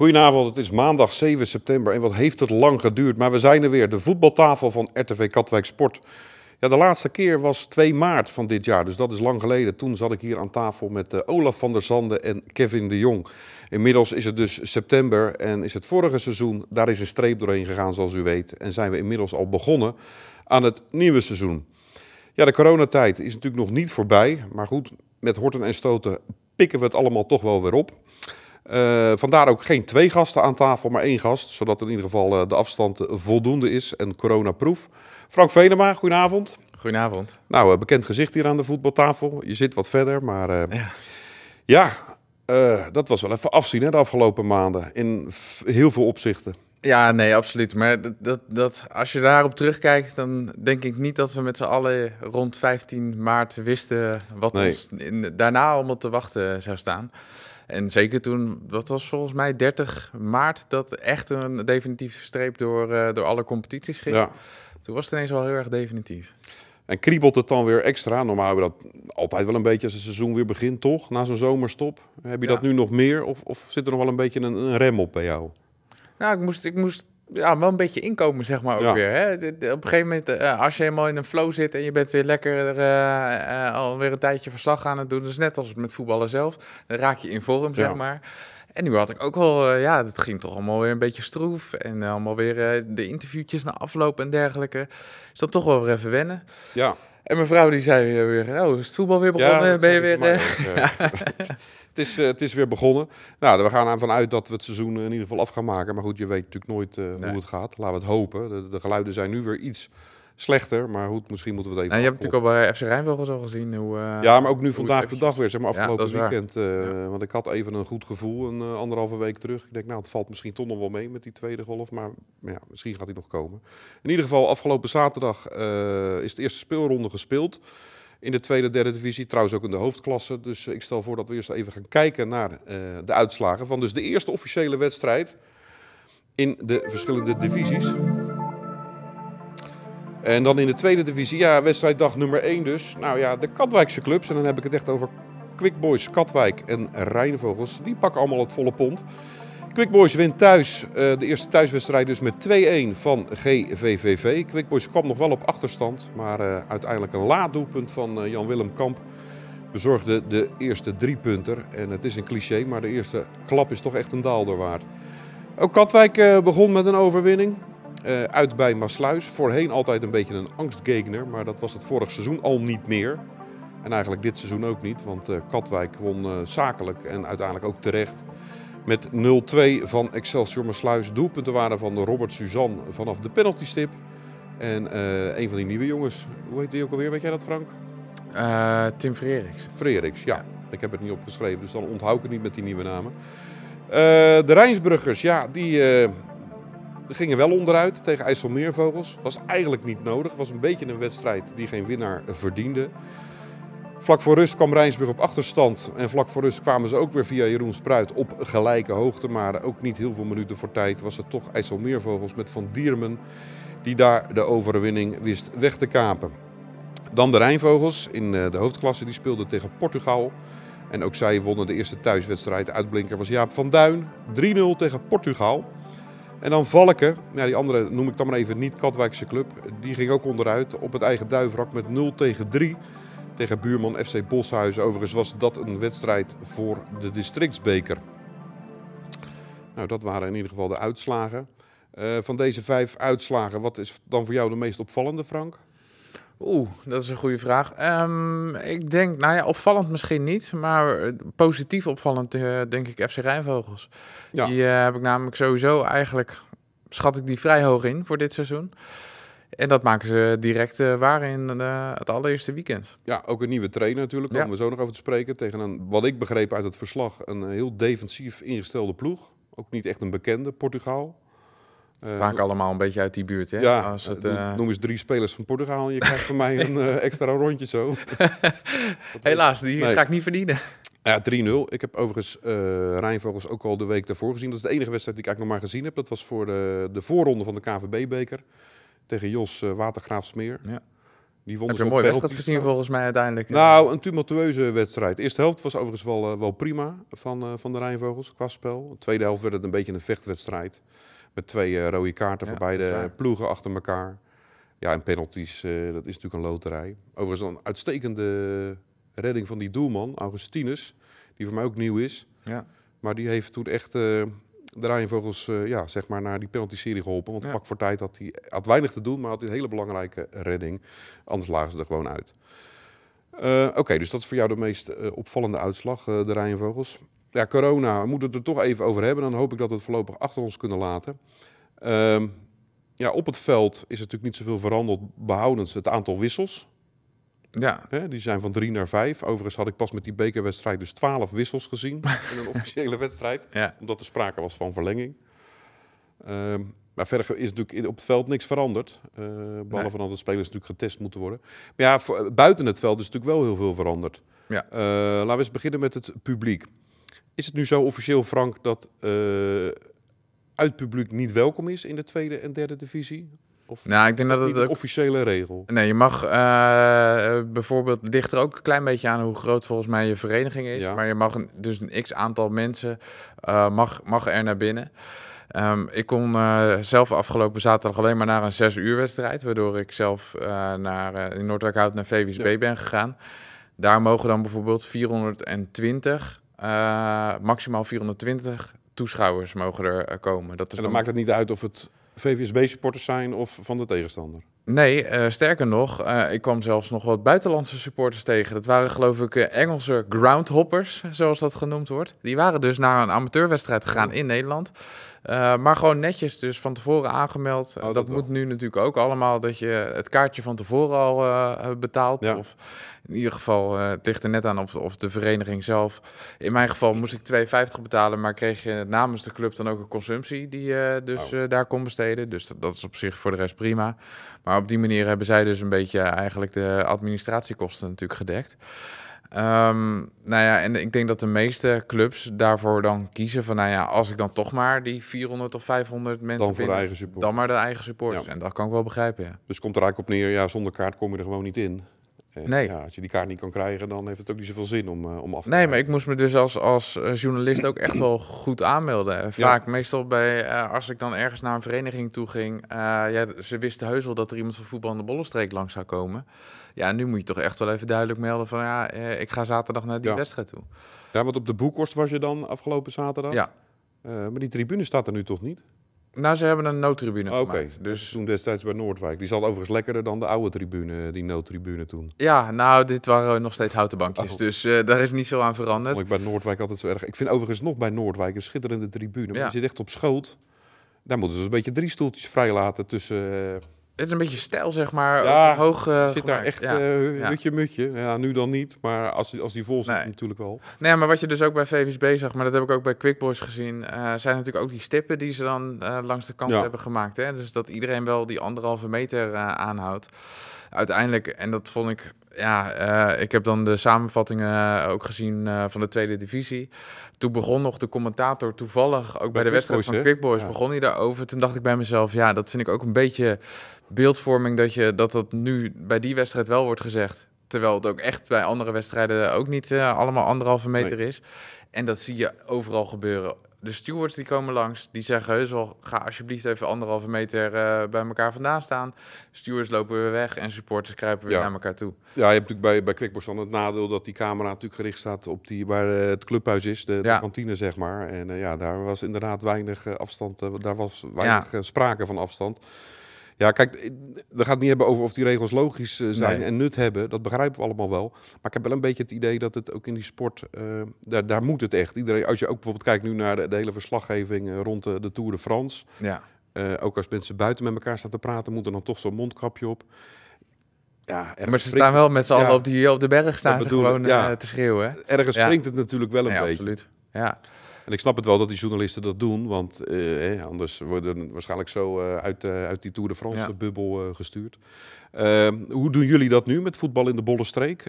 Goedenavond, het is maandag 7 september en wat heeft het lang geduurd, maar we zijn er weer. De voetbaltafel van RTV Katwijk Sport. Ja, de laatste keer was 2 maart van dit jaar, dus dat is lang geleden. Toen zat ik hier aan tafel met eh, Olaf van der Zande en Kevin de Jong. Inmiddels is het dus september en is het vorige seizoen, daar is een streep doorheen gegaan zoals u weet. En zijn we inmiddels al begonnen aan het nieuwe seizoen. Ja, de coronatijd is natuurlijk nog niet voorbij, maar goed, met horten en stoten pikken we het allemaal toch wel weer op. Eh, vandaar ook geen twee gasten aan tafel, maar één gast. Zodat in ieder geval eh, de afstand eh, voldoende is en coronaproof. Frank Venema, goedenavond. Goedenavond. Nou, bekend gezicht hier aan de voetbaltafel. Je zit wat verder, maar ja, ja dat was wel even afzien hè, de afgelopen maanden. In heel veel opzichten. Ja, nee, absoluut. Maar dat, dat, dat, als je daarop terugkijkt, dan denk ik niet dat we met z'n allen rond 15 maart wisten wat ons daarna allemaal te wachten zou staan. En zeker toen, wat was volgens mij 30 maart, dat echt een definitieve streep door, eh, door alle competities ging. Ja. Toen was het ineens wel heel erg definitief. En kriebelt het dan weer extra? Normaal hebben we dat altijd wel een beetje als het seizoen weer begint, toch? Na zo'n zomerstop. Heb je dat nu nog meer? Of, of zit er nog wel een beetje een, een rem op bij jou? Nou, ik moest, ik moest ja, wel een beetje inkomen, zeg maar, ook weer. Hè? Op een gegeven moment, eh, als je helemaal in een flow zit en je bent weer lekker uh, uh, alweer een tijdje verslag aan het doen, dus net als met voetballen zelf, dan raak je in vorm, zeg maar. En nu had ik ook wel, ja, dat ging toch allemaal weer een beetje stroef. En allemaal weer de interviewtjes na afloop en dergelijke. Is dat toch wel weer even wennen. Ja. En mijn vrouw die zei weer, oh, is het voetbal weer begonnen? ben je weer... Het is, eh, het is weer begonnen. Nou, we gaan ervan uit dat we het seizoen in ieder geval af gaan maken. Maar goed, je weet natuurlijk nooit eh, hoe het gaat. Laten we het hopen. De, geluiden zijn nu weer iets slechter, maar goed, misschien moeten we het even... Nou, je hebt natuurlijk al bij FC Rijnvogels al gezien hoe... Eh, ja, maar ook nu vandaag de dag weer, zeg maar afgelopen weekend. Want ik had even een goed gevoel een anderhalve week terug. Ik denk, nou, het valt misschien toch nog wel mee met die tweede golf, maar, maar ja, misschien gaat die nog komen. In ieder geval, afgelopen zaterdag is de eerste speelronde gespeeld in de tweede, derde divisie. Trouwens ook in de hoofdklasse. Dus eh, ik stel voor dat we eerst even gaan kijken naar eh, de uitslagen van dus de eerste officiële wedstrijd in de verschillende divisies. En dan in de tweede divisie, ja, wedstrijddag nummer 1 dus. Nou ja, de Katwijkse clubs, en dan heb ik het echt over Quick Boys Katwijk en Rijnvogels, die pakken allemaal het volle pond. Quick Boys wint thuis eh, de eerste thuiswedstrijd dus met 2-1 van GVVV. Quick Boys kwam nog wel op achterstand, maar eh, uiteindelijk een laat doelpunt van eh, Jan-Willem Kamp bezorgde de eerste driepunter. En het is een cliché, maar de eerste klap is toch echt een daalder waard. Ook Katwijk begon met een overwinning. uit bij Maasluis. Voorheen altijd een beetje een angstgegner, maar dat was het vorig seizoen al niet meer. En eigenlijk dit seizoen ook niet, want Katwijk won zakelijk en uiteindelijk ook terecht. Met 0-2 van Excelsior Mersluis. Doelpunten waren van Robert Suzanne vanaf de penaltystip. En eh, een van die nieuwe jongens, hoe heet die ook alweer? Weet jij dat, Frank? Eh, Tim Freriks. Freriks, ja. Ik heb het niet opgeschreven, dus dan onthoud ik het niet met die nieuwe namen. Eh, de Rijnsbruggers, ja, die gingen wel onderuit tegen IJsselmeervogels. Was eigenlijk niet nodig. Was een beetje een wedstrijd die geen winnaar verdiende. Vlak voor rust kwam Rijnsburg op achterstand. En vlak voor rust kwamen ze ook weer via Jeroen Spruit op gelijke hoogte. Maar ook niet heel veel minuten voor tijd was het toch IJsselmeervogels met Van Diermen. Die daar de overwinning wist weg te kapen. Dan de Rijnvogels in eh, de hoofdklasse. Die speelden tegen Portugal. En ook zij wonnen de eerste thuiswedstrijd. De uitblinker was Jaap van Duin. 3-0 tegen Portugal. En dan Valken, die andere noem ik dan maar even niet Katwijkse club. Die ging ook onderuit op het eigen duivrak met 0 tegen 3 tegen buurman FC Boshuis. Overigens was dat een wedstrijd voor de districtsbeker. Nou, dat waren in ieder geval de uitslagen. Eh, van deze vijf uitslagen, wat is dan voor jou de meest opvallende, Frank? Oeh, dat is een goede vraag. Ehm, ik denk, nou ja, opvallend misschien niet, maar eh, positief opvallend eh, denk ik FC Rijnvogels. Die heb ik namelijk sowieso eigenlijk, schat ik die vrij hoog in voor dit seizoen. En dat maken ze direct eh, waar in eh, het allereerste weekend. Ja, ook een nieuwe trainer natuurlijk. Daar komen we zo nog over te spreken. Tegen een, wat ik begreep uit het verslag, een eh, heel defensief ingestelde ploeg. Ook niet echt een bekende, Portugal. Vaak allemaal een beetje uit die buurt, hè? Ja, Als het, noem eens drie spelers van Portugal en je krijgt van mij een extra rondje zo. Helaas, die ga ik niet verdienen. Ja, 3-0. Ik heb overigens Rijnvogels ook al de week daarvoor gezien. Dat is de enige wedstrijd die ik eigenlijk nog maar gezien heb. Dat was voor de, de voorronde van de KVB-beker tegen Jos uh, eh, Watergraafsmeer. Ja. Die won Heb je een mooie wedstrijd gezien volgens mij uiteindelijk? Nou, een tumultueuze wedstrijd. eerste helft was overigens wel, eh, wel prima van, eh, van de Rijnvogels qua spel. De tweede helft werd het een beetje een vechtwedstrijd. Met twee rode kaarten voor beide ploegen achter elkaar. Ja, en penalties, dat is natuurlijk een loterij. Overigens een uitstekende redding van die doelman, Augustinus. Die voor mij ook nieuw is. Ja. Maar die heeft toen echt de Rijnvogels eh, ja, zeg maar naar die penalty-serie geholpen. Want het pak voor tijd had hij had weinig te doen, maar had een hele belangrijke redding. Anders lagen ze er gewoon uit. Eh, oké, dus dat is voor jou de meest eh, opvallende uitslag, de Rijnvogels. Ja, corona, we moeten het er toch even over hebben. Dan hoop ik dat we het voorlopig achter ons kunnen laten. Ehm, ja, op het veld is natuurlijk niet zoveel veranderd, behoudens het aantal wissels. Ja. die zijn van drie naar vijf. Overigens had ik pas met die bekerwedstrijd dus twaalf wissels gezien in een officiële wedstrijd. Omdat er sprake was van verlenging. Ehm, maar verder is natuurlijk op het veld niks veranderd. Uh, behalve nee. dat de spelers natuurlijk getest moeten worden. Maar ja, eh, buiten het veld is natuurlijk wel heel veel veranderd. Ja. Eh, laten we eens beginnen met het publiek. Is het nu zo officieel, Frank, dat uh, uit publiek niet welkom is in de tweede en derde divisie? nou, ik denk dat, dat het officiële regel. Nee, je mag eh, bijvoorbeeld, het ligt er ook een klein beetje aan hoe groot volgens mij je vereniging is. Maar je mag dus een x aantal mensen eh, mag, mag er naar binnen. Ehm, ik kom eh, zelf afgelopen zaterdag alleen maar naar een zes uur wedstrijd. Waardoor ik zelf naar, in Noordwijkhout naar VWSB ben gegaan. Daar mogen dan bijvoorbeeld 420, maximaal 420 toeschouwers mogen er komen. Dat is en dan, maakt het niet uit of het VVSB-supporters zijn of van de tegenstander? Nee, eh, sterker nog, eh, ik kwam zelfs nog wat buitenlandse supporters tegen. Dat waren geloof ik eh, Engelse groundhoppers, zoals dat genoemd wordt. Die waren dus naar een amateurwedstrijd gegaan in Nederland. Eh, maar gewoon netjes dus van tevoren aangemeld. Oh, eh, dat, moet nu natuurlijk ook allemaal dat je het kaartje van tevoren al uh, eh, betaalt. Of in ieder geval, uh, het ligt er net aan of, of, de vereniging zelf. In mijn geval moest ik 2,50 betalen, maar kreeg je namens de club dan ook een consumptie die je dus oh. daar kon besteden. Dus dat, dat, is op zich voor de rest prima. Maar op die manier hebben zij dus een beetje eigenlijk de administratiekosten natuurlijk gedekt. Ehm, nou ja, en ik denk dat de meeste clubs daarvoor dan kiezen van, nou ja, als ik dan toch maar die 400 of 500 mensen dan binnen, eigen support. dan maar de eigen supporters. En dat kan ik wel begrijpen, ja. Dus komt er eigenlijk op neer, ja, zonder kaart kom je er gewoon niet in. Eh, nee. als je die kaart niet kan krijgen, dan heeft het ook niet zoveel zin om, eh, om af te Nee, maar ik moest me dus als, als eh, journalist ook echt wel goed aanmelden. Vaak, meestal bij, als ik dan ergens naar een vereniging toe ging, ja, ze wisten heus wel dat er iemand van voetbal in de bollenstreek langs zou komen. Ja, nu moet je toch echt wel even duidelijk melden van ja, ik ga zaterdag naar die wedstrijd toe. Ja, want op de Boekhorst was je dan afgelopen zaterdag? Ja. maar die tribune staat er nu toch niet? Nou, ze hebben een noodtribune gemaakt. dus toen destijds bij Noordwijk. Die zal overigens lekkerder dan de oude tribune, die noodtribune toen. Ja, nou, dit waren nog steeds houten bankjes, oh. dus eh, daar is niet zo aan veranderd. Vond ik bij Noordwijk altijd zo erg. Ik vind overigens nog bij Noordwijk een schitterende tribune, maar ja. je zit echt op schoot. Daar moeten ze dus een beetje drie stoeltjes vrijlaten tussen... Eh, het is een beetje stijl, zeg maar. hoog, eh, zit daar echt ja. Uh, mutje. Ja, nu dan niet, maar als, als die vol zit natuurlijk wel. Nee, nou maar wat je dus ook bij VVSB zag, maar dat heb ik ook bij Quickboys gezien, eh, zijn natuurlijk ook die stippen die ze dan langs de kant hebben gemaakt. Hè? Dus dat iedereen wel die anderhalve meter aanhoudt. Uiteindelijk, en dat vond ik ja, ik heb dan de samenvattingen ook gezien van de tweede divisie. Toen begon nog de commentator toevallig, ook bij, de wedstrijd van Quickboys, ja. begon hij daarover. Toen dacht ik bij mezelf, ja, dat vind ik ook een beetje beeldvorming dat, je, dat dat nu bij die wedstrijd wel wordt gezegd. Terwijl het ook echt bij andere wedstrijden ook niet eh, allemaal anderhalve meter is. En dat zie je overal gebeuren. De stewards die komen langs, die zeggen heus wel... ga alsjeblieft even anderhalve meter eh, bij elkaar vandaan staan. Stewards lopen weer weg en supporters kruipen weer naar elkaar toe. Ja, je hebt natuurlijk bij, bij dan het nadeel... dat die camera natuurlijk gericht staat op die, waar eh, het clubhuis is, de, kantine zeg maar. En ja, daar was inderdaad weinig afstand, daar was weinig sprake van afstand. Ja, kijk, eh, we gaan het niet hebben over of die regels logisch eh, zijn en nut hebben. Dat begrijpen we allemaal wel. Maar ik heb wel een beetje het idee dat het ook in die sport, uh, daar, daar moet het echt. Iedereen, als je ook bijvoorbeeld kijkt nu naar de, hele verslaggeving rond de, de, Tour de France. Ja. ook als mensen buiten met elkaar staan te praten, moet er dan toch zo'n mondkapje op. Ja, maar ze staan wel met z'n allen op, die, op de berg staan ze gewoon ja, te schreeuwen. Ergens springt het natuurlijk wel een beetje. Absoluut. Ja. En ik snap het wel dat die journalisten dat doen, want eh, anders worden waarschijnlijk zo eh, uit, eh, uit die Tour de France bubbel eh, gestuurd. Ehm, hoe doen jullie dat nu met voetbal in de bolle streek?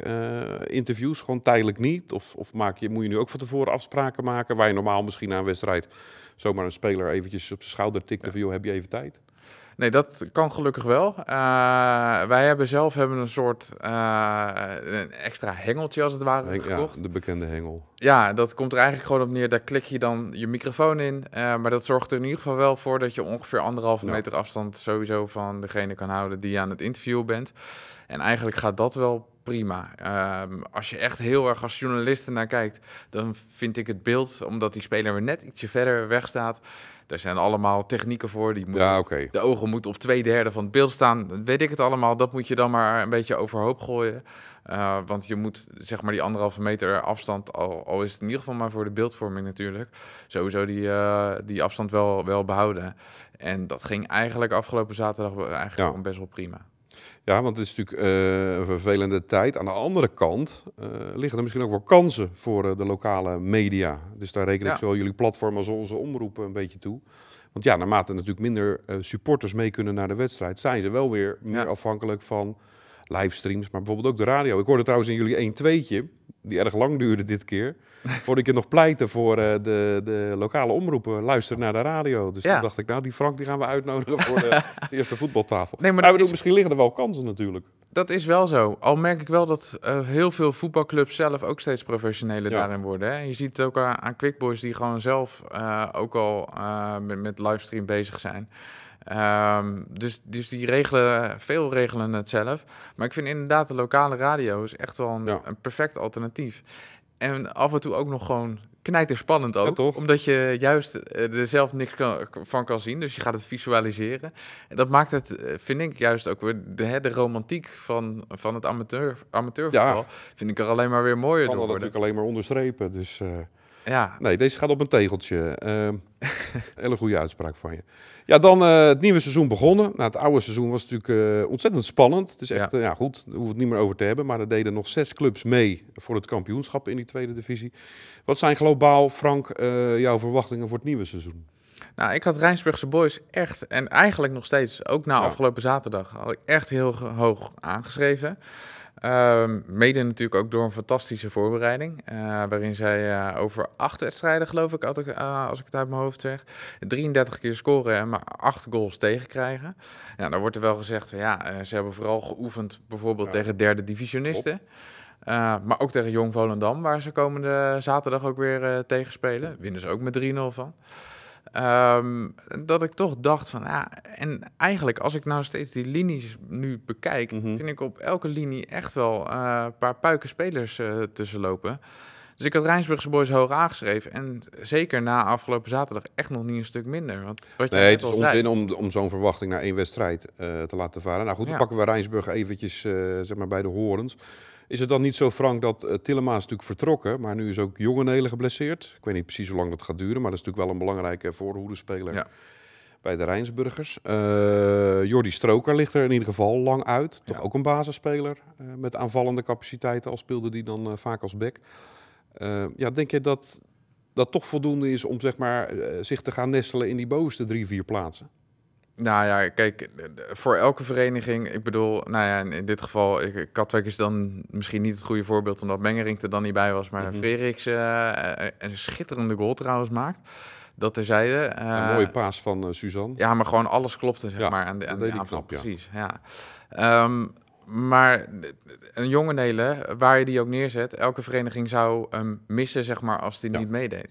interviews gewoon tijdelijk niet? Of, of maak je, moet je nu ook van tevoren afspraken maken waar je normaal misschien na een wedstrijd zomaar een speler eventjes op zijn schouder tikt ja. of joh, heb je even tijd? Nee, dat kan gelukkig wel. Eh, wij hebben zelf hebben een soort eh, een extra hengeltje als het ware gekocht. de bekende hengel. Ja, dat komt er eigenlijk gewoon op neer. Daar klik je dan je microfoon in. Eh, maar dat zorgt er in ieder geval wel voor dat je ongeveer anderhalve meter afstand sowieso van degene kan houden die je aan het interview bent. En eigenlijk gaat dat wel prima. Ehm, als je echt heel erg als journalist naar kijkt, dan vind ik het beeld, omdat die speler weer net ietsje verder weg staat, er zijn allemaal technieken voor. Die moeten, ja, De ogen moeten op twee derde van het beeld staan. Weet ik het allemaal. Dat moet je dan maar een beetje overhoop gooien. Eh, want je moet zeg maar die anderhalve meter afstand, al, al, is het in ieder geval maar voor de beeldvorming natuurlijk, sowieso die, eh, die afstand wel, wel behouden. En dat ging eigenlijk afgelopen zaterdag eigenlijk best wel prima. Ja, want het is natuurlijk eh, een vervelende tijd. Aan de andere kant eh, liggen er misschien ook wel kansen voor eh, de lokale media. Dus daar reken ik ja. zowel jullie platform als onze omroepen een beetje toe. Want ja, naarmate natuurlijk minder supporters mee kunnen naar de wedstrijd, zijn ze wel weer meer afhankelijk van livestreams, maar bijvoorbeeld ook de radio. Ik hoorde trouwens in jullie 1 tje die erg lang duurde dit keer word ik er nog pleiten voor eh, de, de lokale omroepen. Luister naar de radio. Dus ja. toen dacht ik, nou, die Frank die gaan we uitnodigen voor de, eerste voetbaltafel. Nee, maar, maar nou, bedoel, misschien liggen er wel kansen natuurlijk. Dat is wel zo. Al merk ik wel dat eh, heel veel voetbalclubs zelf ook steeds professioneler daarin worden. Hè? Je ziet het ook aan, Quickboys die gewoon zelf eh, ook al met, met livestream bezig zijn. Ehm, dus, dus die regelen, veel regelen het zelf. Maar ik vind inderdaad de lokale radio is echt wel een, een perfect alternatief. En af en toe ook nog gewoon knijterspannend ook. Ja, toch? Omdat je juist eh, er zelf niks van kan zien. Dus je gaat het visualiseren. En dat maakt het, eh, vind ik juist ook weer... De, de romantiek van, van het amateur, amateurvoetbal ja. vind ik er alleen maar weer mooier kan door natuurlijk alleen maar onderstrepen. Dus eh, ja. nee, deze gaat op een tegeltje. Uh, Hele goede uitspraak van je. Ja, dan eh, het nieuwe seizoen begonnen. Nou, het oude seizoen was natuurlijk eh, ontzettend spannend. Het is echt, eh, ja, goed, daar hoeven het niet meer over te hebben. Maar er deden nog zes clubs mee voor het kampioenschap in die tweede divisie. Wat zijn globaal, Frank, jouw verwachtingen voor het nieuwe seizoen? Nou, ik had Rijnsburgse Boys echt, en eigenlijk nog steeds, ook na afgelopen zaterdag, had ik echt heel hoog aangeschreven. Ehm, mede natuurlijk ook door een fantastische voorbereiding. waarin zij over acht wedstrijden, geloof ik, had ik, als ik het uit mijn hoofd zeg. 33 keer scoren en maar 8 goals tegenkrijgen. Ja, dan wordt er wel gezegd van ja, eh, ze hebben vooral geoefend bijvoorbeeld tegen derde divisionisten. Eh, maar ook tegen Jong Volendam, waar ze komende zaterdag ook weer uh, tegen spelen. Winnen ze ook met 3-0 van. Ehm, dat ik toch dacht van, ja, en eigenlijk als ik nou steeds die linies nu bekijk, mhm. vind ik op elke linie echt wel een paar puiken spelers tussen lopen. Dus ik had Rijnsburgse Boys hoog aangeschreven. En zeker na afgelopen zaterdag echt nog niet een stuk minder. Want wat nee, het is onzin om, om zo'n verwachting naar één wedstrijd eh, te laten varen. Nou goed, dan pakken we Rijnsburg eventjes eh, zeg maar bij de horens. Is het dan niet zo, Frank, dat uh, Tillema is natuurlijk vertrokken, maar nu is ook Jongenelen geblesseerd. Ik weet niet precies hoe lang dat gaat duren, maar dat is natuurlijk wel een belangrijke voorhoedenspeler ja. bij de Rijnsburgers. Uh, Jordi Stroker ligt er in ieder geval lang uit. Toch ook een basisspeler met aanvallende capaciteiten, al speelde die dan vaak als back. Ehm, ja, denk je dat dat toch voldoende is om zeg maar, eh, zich te gaan nestelen in die bovenste drie, vier plaatsen? Nou ja, kijk, eh, voor elke vereniging, ik bedoel, nou ja, in dit geval, ik, eh, Katwijk is dan misschien niet het goede voorbeeld, omdat Mengering er dan niet bij was, maar mm Frederiks een schitterende goal trouwens maakt. Dat terzijde. Uh, een mooie paas van Suzanne. Ja, maar gewoon alles klopte, zeg maar, aan de, aan aanval. ja. Precies, ja. Ehm, maar een jonge waar je die ook neerzet, elke vereniging zou hem missen, zeg maar, als die niet meedeed.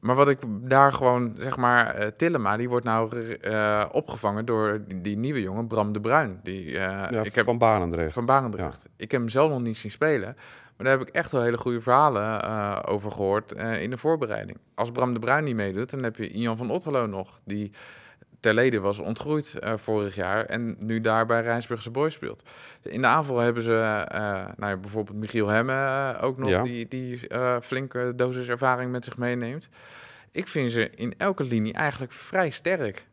Maar wat ik daar gewoon, zeg maar, eh, Tillema, die wordt nou eh, opgevangen door die, nieuwe jongen, Bram de Bruin. Die, eh, ja, ik heb, van Barendrecht. Van Barendrecht. Ik heb hem zelf nog niet zien spelen, maar daar heb ik echt wel hele goede verhalen over gehoord in de voorbereiding. Als Bram de Bruin niet meedoet, dan heb je Ian van Otterlo nog, die Terleden was ontgroeid eh, vorig jaar en nu daar bij Rijnsburgse Boys speelt. In de aanval hebben ze eh, nou bijvoorbeeld Michiel Hemme eh, ook nog, die, flinke dosis ervaring met zich meeneemt. Ik vind ze in elke linie eigenlijk vrij sterk.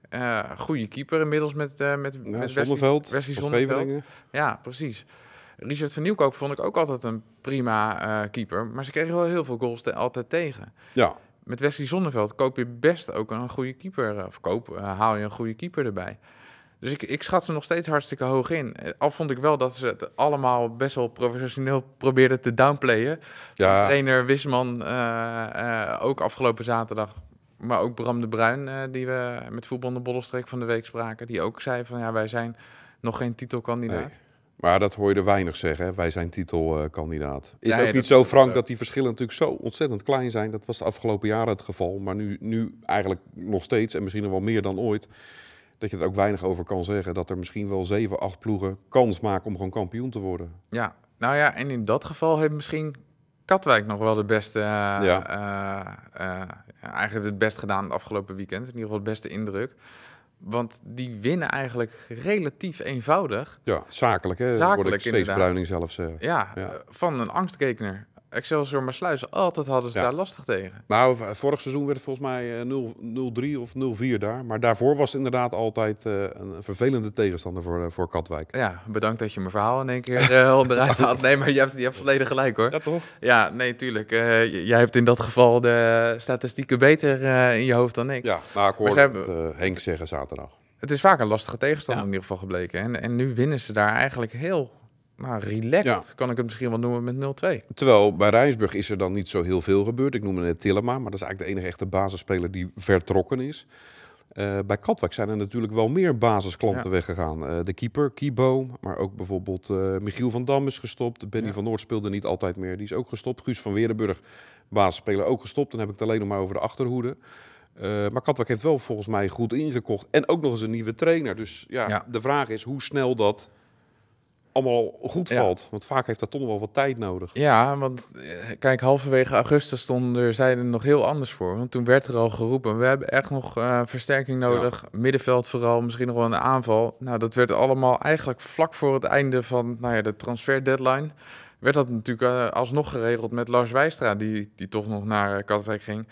goede keeper inmiddels met, uh, met, ja, met Zonneveld. Wesley Zonneveld. Ja, precies. Richard van Nieuwkoop vond ik ook altijd een prima keeper. Maar ze kregen wel heel veel goals te, altijd tegen. Ja met Wesley Zonneveld koop je best ook een goede keeper. Eh, of koop, eh, haal je een goede keeper erbij. Dus ik, ik schat ze nog steeds hartstikke hoog in. Eh, al vond ik wel dat ze het allemaal best wel professioneel probeerden te downplayen. Ja. Trainer Wisman ook afgelopen zaterdag. Maar ook Bram de Bruin, die we met voetbal de bollenstreek van de week spraken. Die ook zei van ja, wij zijn nog geen titelkandidaat. Maar dat hoor je er weinig zeggen. Wij zijn titelkandidaat. Is ja, ook niet zo, Frank, dat die verschillen natuurlijk zo ontzettend klein zijn. Dat was de afgelopen jaren het geval. Maar nu, nu eigenlijk nog steeds, en misschien nog wel meer dan ooit dat je er ook weinig over kan zeggen. Dat er misschien wel zeven, acht ploegen kans maken om gewoon kampioen te worden. Ja, nou ja, en in dat geval heeft misschien Katwijk nog wel de beste. Eh, eh, eh, eigenlijk het best gedaan het afgelopen weekend. In ieder geval het beste indruk. Want die winnen eigenlijk relatief eenvoudig. Ja, zakelijk hè. Zakelijk, ik steeds inderdaad. Bruining zelfs. ja, ja, eh, van een angstkekener. Excelsior maar sluizen, altijd hadden ze daar lastig tegen. Nou, vorig seizoen werd het volgens mij 0-3 eh, of 0-4 daar. Maar daarvoor was het inderdaad altijd eh, een vervelende tegenstander voor, eh, voor Katwijk. Ja, bedankt dat je mijn verhaal in één keer onderuit haalt. Nee, maar je hebt, je hebt volledig gelijk hoor. Ja, toch? Ja, nee, tuurlijk. jij hebt in dat geval de statistieken beter in je hoofd dan ik. Ja, maar ik hoorde hebben... Henk zeggen zaterdag. Het is vaak een lastige tegenstander in ieder geval gebleken. En, en nu winnen ze daar eigenlijk heel maar relaxed kan ik het misschien wel noemen met 0-2. Terwijl bij Rijnsburg is er dan niet zo heel veel gebeurd. Ik noemde net Tillema, maar dat is eigenlijk de enige echte basisspeler die vertrokken is. Eh, bij Katwijk zijn er natuurlijk wel meer basisklanten weggegaan. Eh, de keeper, Kibo, maar ook bijvoorbeeld eh, Michiel van Dam is gestopt. Benny van Noord speelde niet altijd meer, die is ook gestopt. Guus van Weerdenburg, basisspeler, ook gestopt. Dan heb ik het alleen nog maar over de achterhoede. maar Katwijk heeft wel volgens mij goed ingekocht. En ook nog eens een nieuwe trainer. Dus ja. de vraag is hoe snel dat allemaal goed valt. Want vaak heeft dat toch wel wat tijd nodig. Ja, want eh, kijk, halverwege augustus stonden er, zij er nog heel anders voor. Want toen werd er al geroepen, we hebben echt nog eh, versterking nodig. Middenveld vooral, misschien nog wel een aanval. Nou, dat werd allemaal eigenlijk vlak voor het einde van nou ja, de transfer deadline. Werd dat natuurlijk eh, alsnog geregeld met Lars Wijstra, die, die toch nog naar Katwijk ging.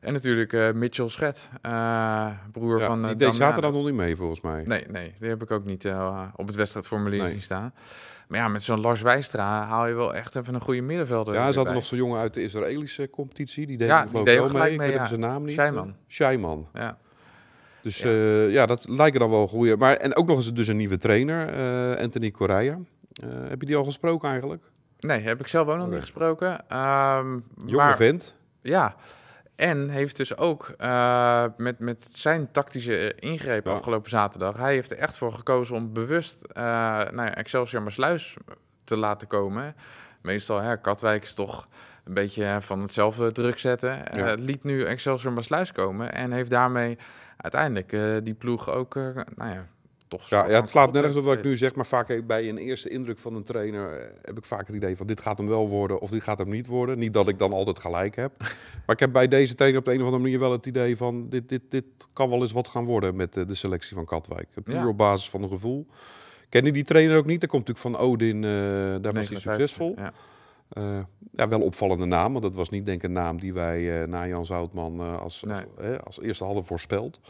En natuurlijk eh, Mitchell Schet, eh, broer van. de eh, die deed zaterdag nog niet mee, volgens mij. Nee, nee, die heb ik ook niet op het wedstrijdformulier nee. zien staan. Maar ja, met zo'n Lars Wijstra haal je wel echt even een goede middenvelder. Ja, ze hadden nog zo'n jongen uit de Israëlische competitie. Die deed ja, die deed ook mee. mee. Ik zijn naam niet. Scheiman. Scheiman. Ja. Dus ja. ja. dat lijken dan wel goede. Maar en ook nog eens dus een nieuwe trainer, Anthony Correa. heb je die al gesproken eigenlijk? Nee, heb ik zelf ook nog niet gesproken. Um, Jonge vent. Ja. En heeft dus ook eh, met, met zijn tactische eh, ingreep afgelopen zaterdag. Hij heeft er echt voor gekozen om bewust uh, nou Excelsior maar te laten komen. Meestal, hè, Katwijk is toch een beetje van hetzelfde druk zetten. Ja. liet nu Excelsior maar komen. En heeft daarmee uiteindelijk die ploeg ook nou ja, ja, ja het slaat nergens op wat ik nu zeg, maar vaak eh, bij een eerste indruk van een trainer eh, heb ik vaak het idee van dit gaat hem wel worden of dit gaat hem niet worden. Niet dat ik dan altijd gelijk heb. maar ik heb bij deze trainer op de een of andere manier wel het idee van dit, dit, dit kan wel eens wat gaan worden met eh, de selectie van Katwijk. Puur op basis van een gevoel. Kennen die trainer ook niet? Daar komt natuurlijk van Odin, daar was hij succesvol. Ja. ja, wel opvallende naam, want dat was niet denk ik een naam die wij na Jan Zoutman als, als, als, eerste hadden voorspeld.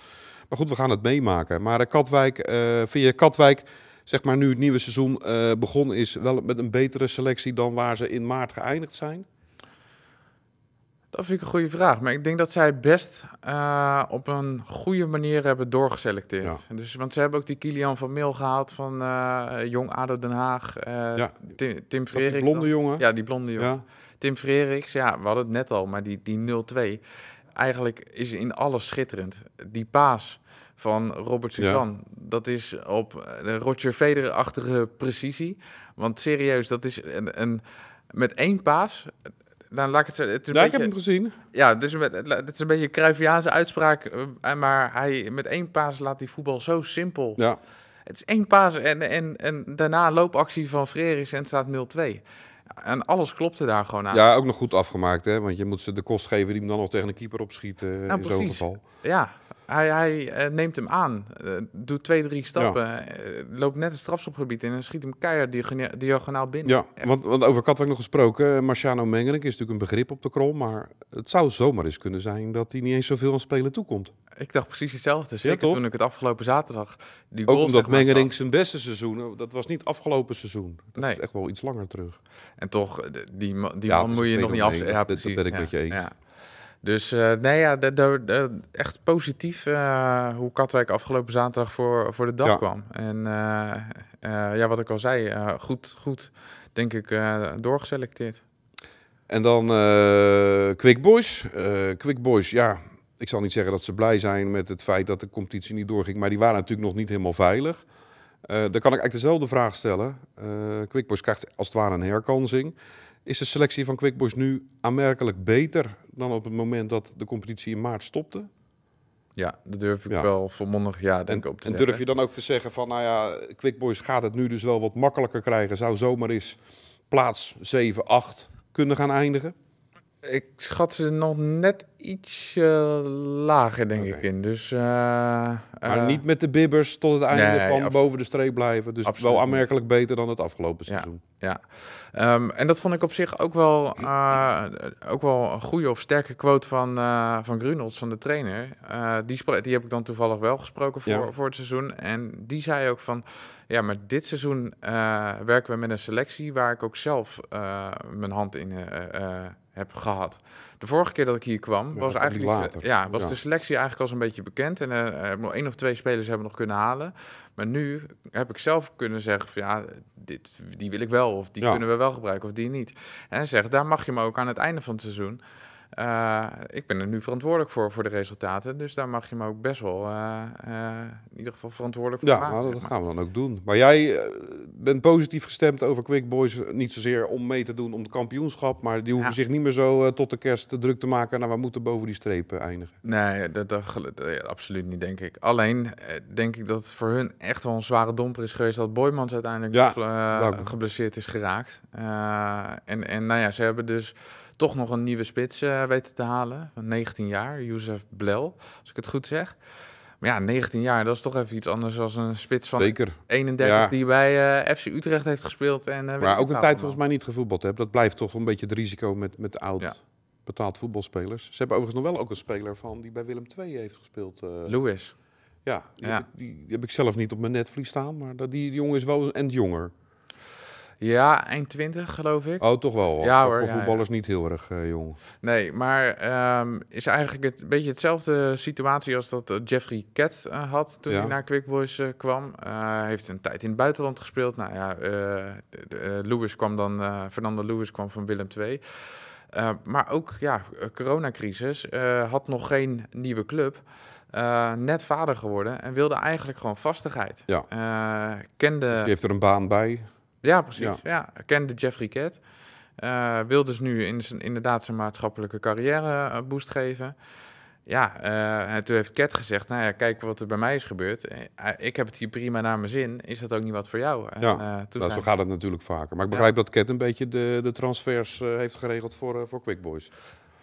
Maar goed, we gaan het meemaken. Maar eh, Katwijk, eh, via Katwijk zeg maar nu het nieuwe seizoen uh, eh, begonnen is, wel met een betere selectie dan waar ze in maart geëindigd zijn? Dat vind ik een goede vraag. Maar ik denk dat zij best op een goede manier hebben doorgeselecteerd. Ja. Dus, want ze hebben ook die Kilian van Mil gehaald van Jong Ado Den Haag. ja. Tim, Tim Frerik. Die blonde jongen. Ja, die blonde jongen. Tim Freeriks, ja, we hadden het net al, maar die, die 0-2 eigenlijk is in alles schitterend. Die paas van Robert Sukan, dat is op de Roger Federer-achtige precisie. Want serieus, dat is een, met één paas dan nou, laat ik het zo. Het is beetje, heb hem gezien. Ja, dus met, het is een beetje een Cruyffiaanse uitspraak. Eh, maar hij, met één paas laat die voetbal zo simpel. Ja. Het is één paas en, en, en daarna loopactie van Freris en staat 0-2. En alles klopte daar gewoon aan. Ja, ook nog goed afgemaakt, hè? Want je moet ze de kost geven die hem dan nog tegen een keeper opschiet uh, nou, in zo'n geval ja, hij, hij eh, neemt hem aan. Eh, doet twee, drie stappen. Ja. Eh, loopt net het strafschopgebied in en schiet hem keihard diagonaal, binnen. Ja, want, want over Katwijk nog gesproken. Marciano Mengering is natuurlijk een begrip op de krol. Maar het zou zomaar eens kunnen zijn dat hij niet eens zoveel aan spelen toekomt. Ik dacht precies hetzelfde. Zeker toen ik het afgelopen zaterdag die goal Ook omdat Mengering zijn beste seizoen, dat was niet afgelopen seizoen. Dat nee. is echt wel iets langer terug. En toch, die, die man moet je nog niet af... Ja, precies. dat ben ik met je eens. Dus eh, nee, ja, echt positief eh, hoe Katwijk afgelopen zaterdag voor, voor de dag kwam. En eh, ja, wat ik al zei, goed, goed, denk ik, doorgeselecteerd. En dan Quick Boys. Quick Boys, ja, ik zal niet zeggen dat ze blij zijn met het feit dat de competitie niet doorging. Maar die waren natuurlijk nog niet helemaal veilig. dan kan ik eigenlijk dezelfde vraag stellen. Quick Boys krijgt als het ware een herkansing. Is de selectie van Quick Boys nu aanmerkelijk beter dan op het moment dat de competitie in maart stopte? Ja, dat durf ik ja. wel volmondig ja denk ik op En durf je dan ook te zeggen van, nou ja, Quickboys gaat het nu dus wel wat makkelijker krijgen. Zou zomaar eens plaats 7, 8 kunnen gaan eindigen? ik schat ze nog net iets lager, denk ik, in. Dus, eh, maar eh, niet met de bibbers tot het einde van boven de streep blijven. Dus wel aanmerkelijk beter dan het afgelopen seizoen. Ja, ehm, en dat vond ik op zich ook wel, eh, ook wel een goede of sterke quote van, van Grunolds, van de trainer. die, die heb ik dan toevallig wel gesproken voor, voor het seizoen. En die zei ook van... Ja, maar dit seizoen werken we met een selectie waar ik ook zelf mijn hand in uh, heb gehad. De vorige keer dat ik hier kwam, was, eigenlijk ja, was de selectie eigenlijk al een beetje bekend. En uh, nog één of twee spelers hebben nog kunnen halen. Maar nu heb ik zelf kunnen zeggen van ja, dit, die wil ik wel. Of die kunnen we wel gebruiken of die niet. En zeg, daar mag je me ook aan het einde van het seizoen eh, ik ben er nu verantwoordelijk voor, voor de resultaten. Dus daar mag je me ook best wel eh, eh, in ieder geval verantwoordelijk voor ja, maken. Ja, nou, dat gaan we dan ook doen. Maar jij bent positief gestemd over Quick Boys. Niet zozeer om mee te doen om de kampioenschap. Maar die hoeven zich niet meer zo tot de kerst te druk te maken. Nou, we moeten boven die strepen eindigen. Nee, dat, dat, absoluut niet, denk ik. Alleen denk ik dat het voor hun echt wel een zware domper is geweest... dat Boymans uiteindelijk geblesseerd is geraakt. en, en nou ja, ze hebben dus toch nog een nieuwe spits uh, weten te halen. 19 jaar, Jozef Blel, als ik het goed zeg. Maar ja, 19 jaar, dat is toch even iets anders dan een spits van 31 die bij eh, FC Utrecht heeft gespeeld. En, uh, maar ook een tijd volgens mij niet gevoetbald heb. Dat blijft toch een beetje het risico met, met oud betaald voetbalspelers. Ze hebben overigens nog wel ook een speler van die bij Willem II heeft gespeeld. Uh, Lewis. Ja, die, ja. Heb, die, heb ik zelf niet op mijn netvlies staan, maar dat, die, jongen is wel een end jonger. Ja, 21 geloof ik. Oh, toch wel. Ja, hoor, voor voetballers niet heel erg eh, jong. Nee, maar ehm, is eigenlijk het, een beetje hetzelfde situatie als dat eh, Jeffrey Cat eh, had toen hij naar Quick Boys uh, kwam. heeft een tijd in het buitenland gespeeld. Nou ja, Lewis kwam dan, Fernando Lewis kwam van Willem II. maar ook, ja, coronacrisis. had nog geen nieuwe club. net vader geworden en wilde eigenlijk gewoon vastigheid. Ja. kende... Dus heeft er een baan bij. Ja, precies. Ja. Kende Jeffrey Cat. Uh, eh, wil dus nu in zijn, inderdaad zijn maatschappelijke carrière eh, boost geven. Ja, eh, en toen heeft Cat gezegd, nou ja, kijk wat er bij mij is gebeurd. ik heb het hier prima naar mijn zin. Is dat ook niet wat voor jou? Ja, nou, zo gaat het natuurlijk vaker. Maar ik begrijp dat Cat een beetje de, de transfers heeft geregeld voor, voor Quick Boys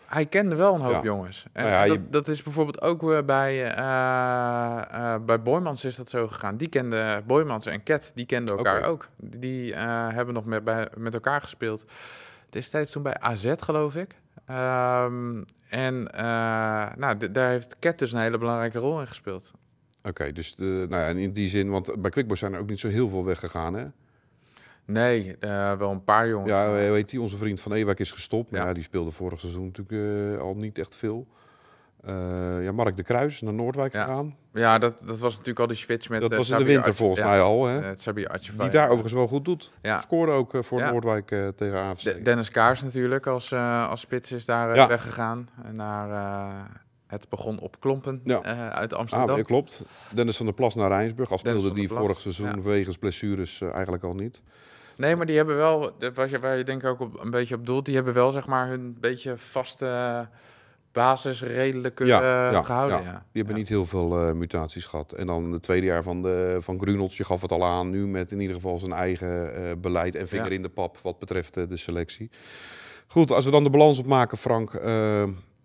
hij kende wel een hoop jongens. En nou dat, dat, is bijvoorbeeld ook eh, bij, eh, eh, bij Boymans is dat zo gegaan. Die kende Boymans en Ket, die kenden elkaar ook. Die hebben nog met, bij, met elkaar gespeeld. Destijds toen bij AZ, geloof ik. Ehm, en nou, daar heeft Ket dus een hele belangrijke rol in gespeeld. Oké, dus de, nou ja, in die zin, want bij Quickboys zijn er ook niet zo heel veel weggegaan, hè? Nee, eh, wel een paar jongens. Ja, eh, weet je, onze vriend van Ewak is gestopt. ja. die speelde vorig seizoen natuurlijk eh, al niet echt veel. ja, Mark de Kruis naar Noordwijk ja. gegaan. Ja, dat, dat was natuurlijk al die switch met... Dat was in de winter volgens mij al. Hè? Het Sabi Artje, Die daar overigens wel goed doet. Ja. Scoorde ook voor Noordwijk tegen AFC. Dennis Kaars natuurlijk als, als spits is daar weggegaan. Naar, het begon op Klompen uit ah, Amsterdam. Ah, klopt. Dennis van der Plas naar Rijnsburg. Als speelde die vorig seizoen wegens blessures eigenlijk al niet. Nee, maar die hebben wel, waar je, waar je denk ik ook op, een beetje op doelt, die hebben wel zeg maar hun beetje vaste eh, basis redelijk eh, ja, gehouden. Ja. ja. Die hebben niet heel veel eh, mutaties gehad. En dan het tweede jaar van, de, van Gruneltje je gaf het al aan, nu met in ieder geval zijn eigen beleid en vinger in de pap wat betreft de selectie. Goed, als we dan de balans opmaken, Frank.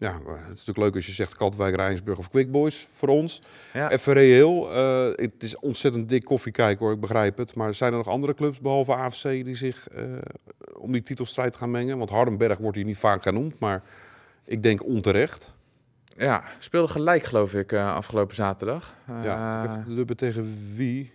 Ja, het is natuurlijk leuk als je zegt Katwijk, Rijnsburg of Quickboys voor ons. Even reëel, eh, het is ontzettend dik koffie kijken hoor, ik begrijp het. Maar zijn er nog andere clubs behalve AFC die zich eh, om die titelstrijd gaan mengen? Want Hardenberg wordt hier niet vaak genoemd, maar ik denk onterecht. Ja, speelde gelijk geloof ik eh, afgelopen zaterdag. ja, even tegen wie?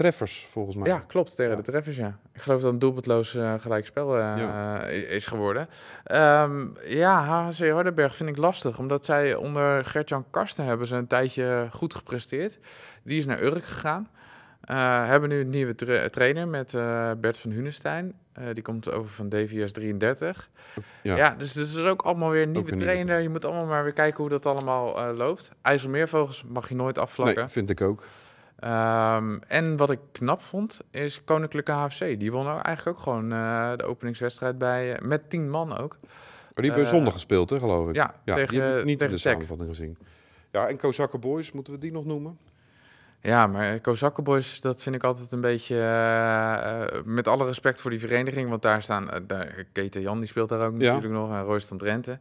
treffers, volgens mij. Ja, klopt, tegen de treffers, ja. Ik geloof dat een doelpuntloos eh, gelijkspel eh, is geworden. Um, ja, HC Hardenberg vind ik lastig, omdat zij onder Gertjan Karsten hebben ze een tijdje goed gepresteerd. Die is naar Urk gegaan. Uh, hebben nu een nieuwe trainer met Bert van Hunestein. die komt over van DVS 33. Ja, ja dus het is ook allemaal weer een nieuwe, trainer. Je moet allemaal maar weer kijken hoe dat allemaal loopt. IJsselmeervogels mag je nooit afvlakken. Nee, vind ik ook. Ehm, en wat ik knap vond, is Koninklijke HFC. Die won eigenlijk ook gewoon eh, de openingswedstrijd bij, eh, met tien man ook. Maar oh, die hebben uh, gespeeld, hè, geloof ik? Ja, tegen, die niet tegen in de Tech. gezien. Ja, en Kozakken Boys, moeten we die nog noemen? Ja, maar Kozakken Boys, dat vind ik altijd een beetje... met alle respect voor die vereniging, want daar staan... daar, Keten Jan, die speelt daar ook natuurlijk nog, en Royston Drenthe.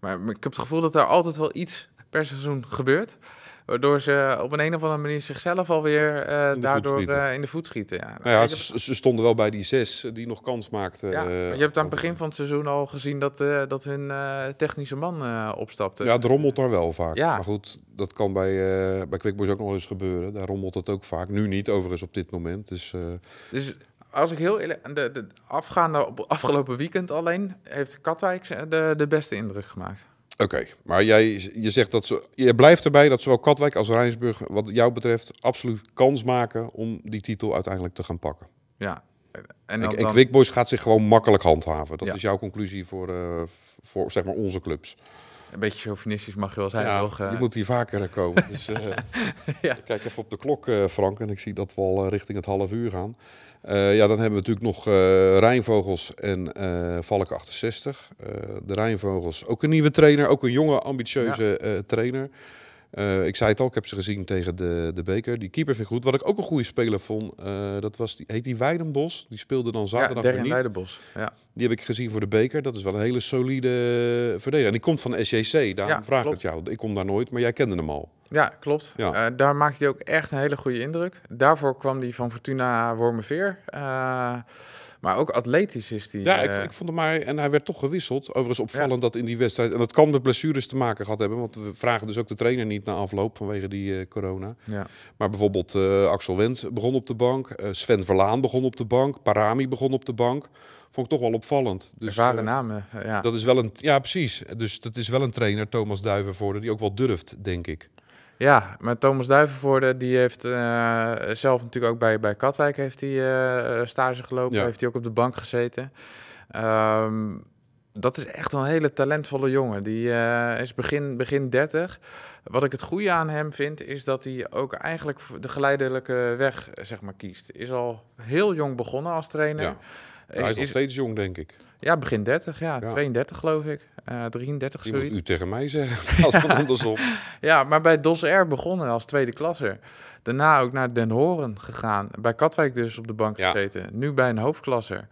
Maar, maar ik heb het gevoel dat daar altijd wel iets per seizoen gebeurt. Waardoor ze op een, een of andere manier zichzelf alweer uh, daardoor eh, in de voet schieten. Ja. Nou ze, stonden wel bij die zes eh, die nog kans maakte. Ja, je hebt aan het begin van het seizoen al gezien dat, dat hun technische man opstapte. Ja, het rommelt daar wel vaak. Maar goed, dat kan bij, bij Quickboys ook nog eens gebeuren. Daar rommelt het ook vaak. Nu niet overigens op dit moment. Dus, dus als ik heel eerlijk, de, de afgaande op afgelopen weekend alleen heeft Katwijk de, de beste indruk gemaakt. Oké, maar jij je zegt dat ze, je blijft erbij dat zowel Katwijk als Rijnsburg, wat jou betreft, absoluut kans maken om die titel uiteindelijk te gaan pakken. Ja. En, dan, en, gaat zich gewoon makkelijk handhaven. Dat is jouw conclusie voor, eh, voor zeg maar onze clubs. Een beetje chauvinistisch mag je wel zijn. Ja, eh. Je moet hier vaker eh, komen. dus, ja. Ik kijk even op de klok, Frank, en ik zie dat we al richting het half uur gaan. Eh, ja, dan hebben we natuurlijk nog eh, Rijnvogels en uh, Valk 68. de Rijnvogels, ook een nieuwe trainer, ook een jonge, ambitieuze trainer. Eh, ik zei het al, ik heb ze gezien tegen de, de beker. Die keeper vind ik goed. Wat ik ook een goede speler vond, eh, dat was die, heet die Weidenbos. Die speelde dan zaterdag ja, niet. Weidenbos. Ja. Die heb ik gezien voor de beker. Dat is wel een hele solide verdediger. En die komt van SJC, daarom vraag ik het jou. Ik kom daar nooit, maar jij kende hem al. Ja, klopt. Ja. Eh, daar maakte hij ook echt een hele goede indruk. Daarvoor kwam die van Fortuna Wormerveer. Maar ook atletisch is die. Ja, ik, eh, ik, vond hem maar. En hij werd toch gewisseld. Overigens opvallend dat in die wedstrijd. En dat kan met blessures te maken gehad hebben. Want we vragen dus ook de trainer niet na afloop vanwege die eh, corona. Ja. Maar bijvoorbeeld eh, Axel Wendt begon op de bank. Sven Verlaan begon op de bank. Parami begon op de bank. Vond ik toch wel opvallend. Dus, Ervaren namen. Ja. Dat is wel een, ja, precies. Dus dat is wel een trainer, Thomas Duivenvoorde, die ook wel durft, denk ik. Ja, maar Thomas Duivenvoorde, die heeft eh, zelf natuurlijk ook bij, bij Katwijk heeft hij, uh, stage gelopen. Heeft hij ook op de bank gezeten. Ehm, dat is echt een hele talentvolle jongen. Die is begin, begin 30. Wat ik het goede aan hem vind, is dat hij ook eigenlijk de geleidelijke weg zeg maar, kiest. Is al heel jong begonnen als trainer. Hij is, is nog steeds jong, denk ik. Ja, begin 30, ja. 32 geloof ik. Uh, eh, 33, zoiets. moet u tegen mij zeggen, als het andersom. ja, maar bij DOS R begonnen als tweede klasser. Daarna ook naar Den Horen gegaan. Bij Katwijk dus op de bank gezeten. Nu bij een hoofdklasser.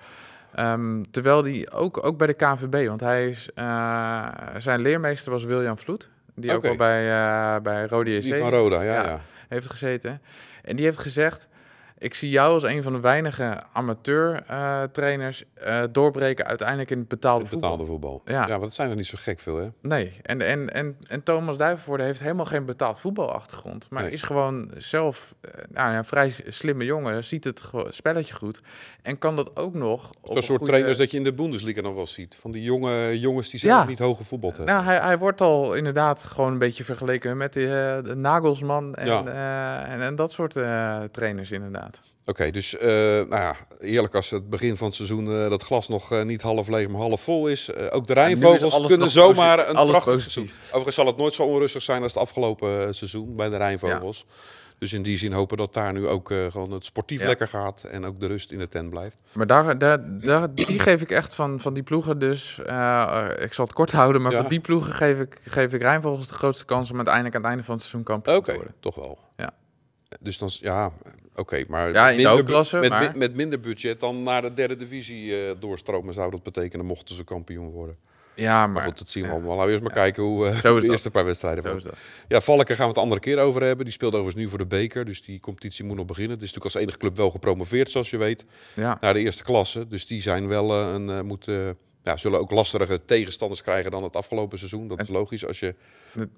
Ehm, terwijl die ook, ook bij de KVB, want hij is, eh, zijn leermeester was William Vloed. Die ook al bij, uh, bij Rode Die van Roda, ja. ja heeft gezeten. En die heeft gezegd, ik zie jou als een van de weinige amateur-trainers eh, eh, doorbreken uiteindelijk in het betaalde, voetbal. Ja. want dat zijn er niet zo gek veel, hè? Nee, en, en, en, en Thomas Duivenvoorde heeft helemaal geen betaald voetbalachtergrond. Maar is gewoon zelf eh, nou, een vrij slimme jongen, ziet het spelletje goed. En kan dat ook nog... Zo'n soort trainers dat je in de Bundesliga nog wel ziet. Van die jonge jongens die zelf ja. niet hoge gevoetbald hebben. Nou, hij, hij wordt al inderdaad gewoon een beetje vergeleken met de Nagelsman en, en, en, dat soort trainers inderdaad. Oké, dus eh, nou ja, eerlijk als het begin van het seizoen eh, dat glas nog eh, niet half leeg, maar half vol is. ook de Rijnvogels kunnen zomaar een prachtig seizoen. Overigens zal het nooit zo onrustig zijn als het afgelopen seizoen bij de Rijnvogels. Dus in die zin hopen dat daar nu ook gewoon het sportief lekker gaat en ook de rust in de tent blijft. Maar daar, daar, daar die geef ik echt van, van die ploegen dus, ik zal het kort houden, maar van die ploegen geef ik, geef ik Rijnvogels de grootste kans om uiteindelijk aan het einde van het seizoen kampioen te worden. Oké, toch wel. Ja. Dus dan, ja, Oké, maar, ja, in de met, maar... Met, met, minder budget dan naar de derde divisie eh, doorstromen zou dat betekenen, mochten ze kampioen worden. Ja, maar, goed, dat zien we allemaal. Laten we eerst maar kijken hoe uh, de eerste paar wedstrijden Zo Ja, Valken gaan we het andere keer over hebben. Die speelt overigens nu voor de beker, dus die competitie moet nog beginnen. Het is natuurlijk als enige club wel gepromoveerd, zoals je weet, naar de eerste klasse. Dus die zijn wel uh, een, moeten zullen ook lastige tegenstanders krijgen dan het afgelopen seizoen. Dat is logisch als je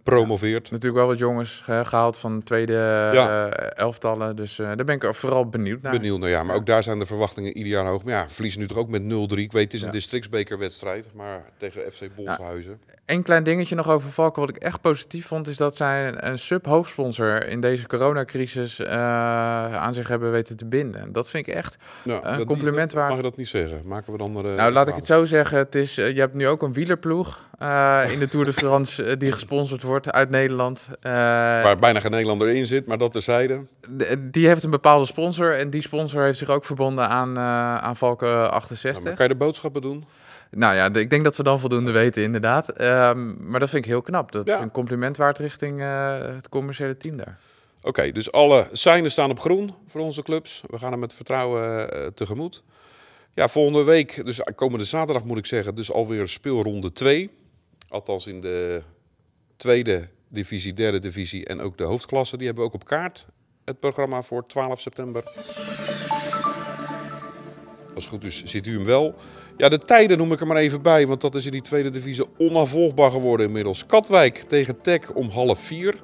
promoveert. natuurlijk wel wat jongens gehaald van tweede ja. Eh, elftallen. Dus eh, daar ben ik vooral benieuwd naar. Benieuwd naar, nou, ja. Maar ook daar zijn de verwachtingen ieder jaar hoog. Maar ja, verliezen nu toch ook met 0-3. Ik weet, het is een districtsbekerwedstrijd, maar tegen FC Bolshuizen. Eén klein dingetje nog over Valken, wat ik echt positief vond, is dat zij een sub-hoofdsponsor in deze coronacrisis eh, aan zich hebben weten te binden. Dat vind ik echt nou, een compliment waard. Mag je dat niet zeggen? Maken we dan... nou, laat ik het zo zeggen het is, eh, je hebt nu ook een wielerploeg eh, in de Tour de France eh, die gesponsord wordt uit Nederland. Waar bijna geen Nederlander in zit, maar dat terzijde. Die heeft een bepaalde sponsor en die sponsor heeft zich ook verbonden aan, aan Valken 68. kan je de boodschappen doen? Nou ja, ik denk dat we dan voldoende weten, inderdaad. Ehm, maar dat vind ik heel knap. Dat is een compliment waard richting het commerciële team daar. Oké, dus alle seinen staan op groen voor onze clubs. We gaan er met vertrouwen tegemoet. Ja, volgende week, dus komende zaterdag moet ik zeggen, dus alweer speelronde 2. Althans in de tweede divisie, derde divisie en ook de hoofdklasse. Die hebben we ook op kaart. Het programma voor 12 september. Als goed dus ziet u hem wel. Ja, de tijden noem ik er maar even bij, want dat is in die tweede divisie onafvolgbaar geworden inmiddels. Katwijk tegen Tech om half vier.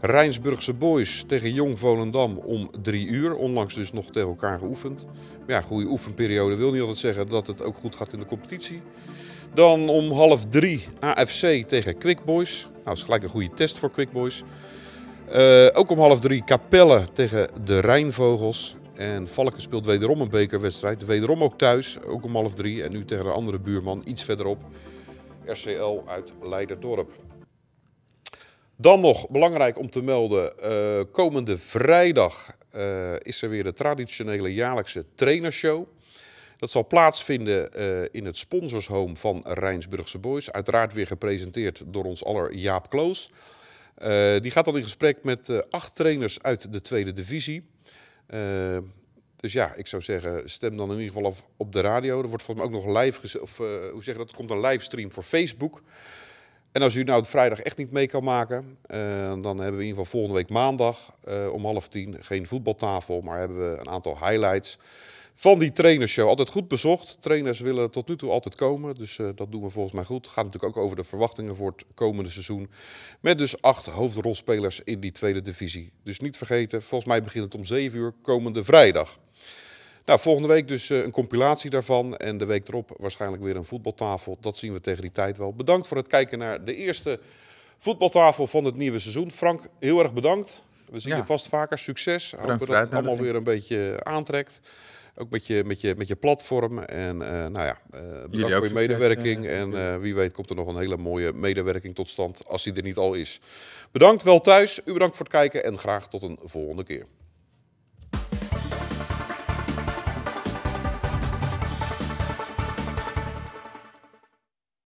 Rijnsburgse Boys tegen Jong Volendam om drie uur. Onlangs dus nog tegen elkaar geoefend. Maar ja, goede oefenperiode wil niet altijd zeggen dat het ook goed gaat in de competitie. Dan om half drie AFC tegen Quick Boys. Nou, dat is gelijk een goede test voor Quick Boys. Eh, ook om half drie Capelle tegen de Rijnvogels. En Valken speelt wederom een bekerwedstrijd. Wederom ook thuis, ook om half drie. En nu tegen de andere buurman iets verderop. RCL uit Leiderdorp. Dan nog belangrijk om te melden: eh, komende vrijdag eh, is er weer de traditionele jaarlijkse trainershow. Dat zal plaatsvinden eh, in het sponsorshome van Rijnsburgse Boys. Uiteraard weer gepresenteerd door ons aller Jaap Kloos. die gaat dan in gesprek met acht trainers uit de tweede divisie. dus ja, ik zou zeggen, stem dan in ieder geval af op de radio. Er wordt volgens mij ook nog live, of, hoe zeg je dat? Er komt een livestream voor Facebook. En als u nou de vrijdag echt niet mee kan maken, eh, dan hebben we in ieder geval volgende week maandag eh, om half tien geen voetbaltafel, maar hebben we een aantal highlights van die trainershow. Altijd goed bezocht. Trainers willen tot nu toe altijd komen, dus eh, dat doen we volgens mij goed. Het gaat natuurlijk ook over de verwachtingen voor het komende seizoen. Met dus acht hoofdrolspelers in die tweede divisie. Dus niet vergeten, volgens mij begint het om zeven uur komende vrijdag. Nou, volgende week dus eh, een compilatie daarvan. En de week erop waarschijnlijk weer een voetbaltafel. Dat zien we tegen die tijd wel. Bedankt voor het kijken naar de eerste voetbaltafel van het nieuwe seizoen. Frank, heel erg bedankt. We zien ja. je vast vaker. Succes. Hopen dat het allemaal weer een beetje eh, aantrekt. Ook met je, met je, met je platform. En eh, nou ja, bedankt voor je medewerking. en wie weet komt er nog een hele mooie medewerking tot stand als die er niet al is. Bedankt wel thuis. U bedankt voor het kijken en graag tot een volgende keer.